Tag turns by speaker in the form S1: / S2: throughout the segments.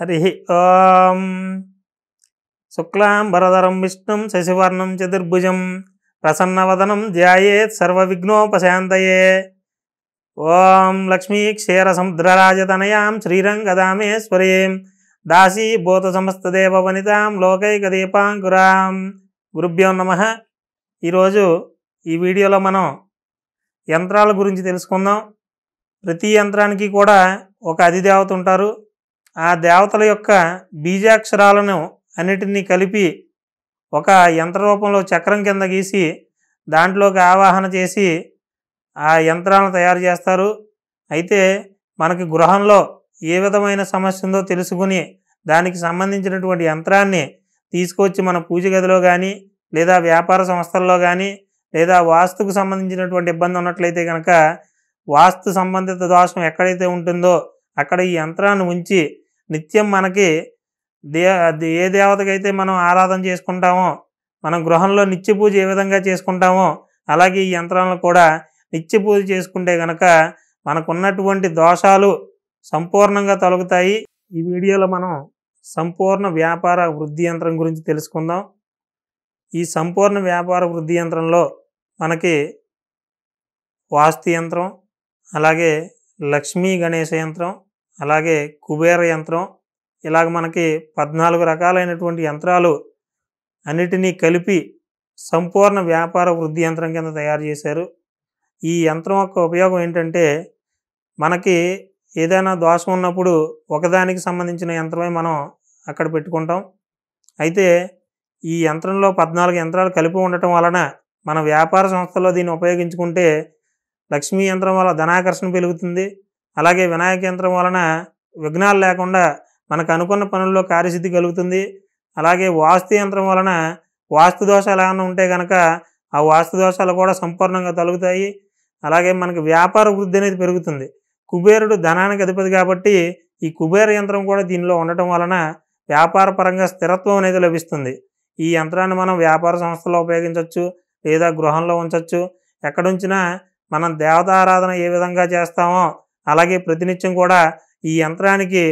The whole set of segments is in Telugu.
S1: హరి ఓం శుక్లాం వరదరం విష్ణుం శశివర్ణం చతుర్భుజం ప్రసన్నవదనం ధ్యాయేత్ సర్వవిఘ్నోపశాంతయే ఓం లక్ష్మీ క్షీరసముద్రరాజతనయాం శ్రీరంగదామేశ్వరీం దాసీభూతసమస్తదేవవనితాం లోకైకదీపాంకురాం గురుభ్యో నమ ఈరోజు ఈ వీడియోలో మనం యంత్రాల గురించి తెలుసుకుందాం ప్రతి యంత్రానికి కూడా ఒక అధిదేవత ఉంటారు ఆ దేవతల యొక్క బీజాక్షరాలను అన్నిటినీ కలిపి ఒక యంత్ర రూపంలో చక్రం కింద గీసి దాంట్లోకి ఆవాహన చేసి ఆ యంత్రాలను తయారు చేస్తారు అయితే మనకి గృహంలో ఏ విధమైన సమస్య ఉందో తెలుసుకుని దానికి సంబంధించినటువంటి యంత్రాన్ని తీసుకొచ్చి మన పూజ గదిలో కానీ లేదా వ్యాపార సంస్థల్లో కానీ లేదా వాస్తుకు సంబంధించినటువంటి ఇబ్బంది ఉన్నట్లయితే కనుక వాస్తు సంబంధిత దోషం ఎక్కడైతే ఉంటుందో అక్కడ ఈ యంత్రాన్ని ఉంచి నిత్యం మనకి దే ఏ దేవతకైతే మనం ఆరాధన చేసుకుంటామో మనం గృహంలో నిత్య పూజ ఏ విధంగా చేసుకుంటామో అలాగే ఈ యంత్రాలను కూడా నిత్య పూజ చేసుకుంటే కనుక మనకున్నటువంటి దోషాలు సంపూర్ణంగా తొలగుతాయి ఈ వీడియోలో మనం సంపూర్ణ వ్యాపార వృద్ధి యంత్రం గురించి తెలుసుకుందాం ఈ సంపూర్ణ వ్యాపార వృద్ధి యంత్రంలో మనకి వాస్తు యంత్రం అలాగే లక్ష్మీ గణేశ యంత్రం అలాగే కుబేర యంత్రం ఇలాగ మనకి పద్నాలుగు రకాలైనటువంటి యంత్రాలు అన్నిటినీ కలిపి సంపూర్ణ వ్యాపార వృద్ధి యంత్రం కింద తయారు చేశారు ఈ యంత్రం యొక్క ఉపయోగం ఏంటంటే మనకి ఏదైనా దోషం ఉన్నప్పుడు ఒకదానికి సంబంధించిన యంత్రమే మనం అక్కడ పెట్టుకుంటాం అయితే ఈ యంత్రంలో పద్నాలుగు యంత్రాలు కలిపి ఉండటం వలన మన వ్యాపార సంస్థలో దీన్ని ఉపయోగించుకుంటే లక్ష్మీ యంత్రం వల్ల ధనాకర్షణ పెరుగుతుంది అలాగే వినాయక యంత్రం వలన విఘ్నాలు లేకుండా మనకు అనుకున్న పనుల్లో కార్యసిద్ధి కలుగుతుంది అలాగే వాస్తు యంత్రం వలన వాస్తు దోషాలు ఏమైనా ఉంటే కనుక ఆ వాస్తు దోషాలు కూడా సంపూర్ణంగా తొలగుతాయి అలాగే మనకు వ్యాపార వృద్ధి అనేది పెరుగుతుంది కుబేరుడు ధనానికి అధిపతి కాబట్టి ఈ కుబేర యంత్రం కూడా దీనిలో ఉండటం వలన వ్యాపార పరంగా స్థిరత్వం అనేది లభిస్తుంది ఈ యంత్రాన్ని మనం వ్యాపార సంస్థలో ఉపయోగించవచ్చు లేదా గృహంలో ఉంచవచ్చు ఎక్కడుంచినా మనం దేవతారాధన ఏ విధంగా చేస్తామో అలాగే ప్రతినిత్యం కూడా ఈ యంత్రానికి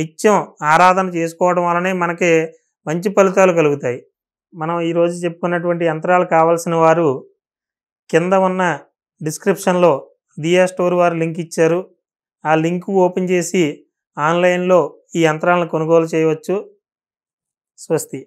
S1: నిత్యం ఆరాధన చేసుకోవడం వలనే మనకి మంచి ఫలితాలు కలుగుతాయి మనం ఈరోజు చెప్పుకున్నటువంటి యంత్రాలు కావాల్సిన వారు కింద ఉన్న డిస్క్రిప్షన్లో దియా స్టోర్ వారు లింక్ ఇచ్చారు ఆ లింక్ ఓపెన్ చేసి ఆన్లైన్లో ఈ యంత్రాలను కొనుగోలు చేయవచ్చు స్వస్తి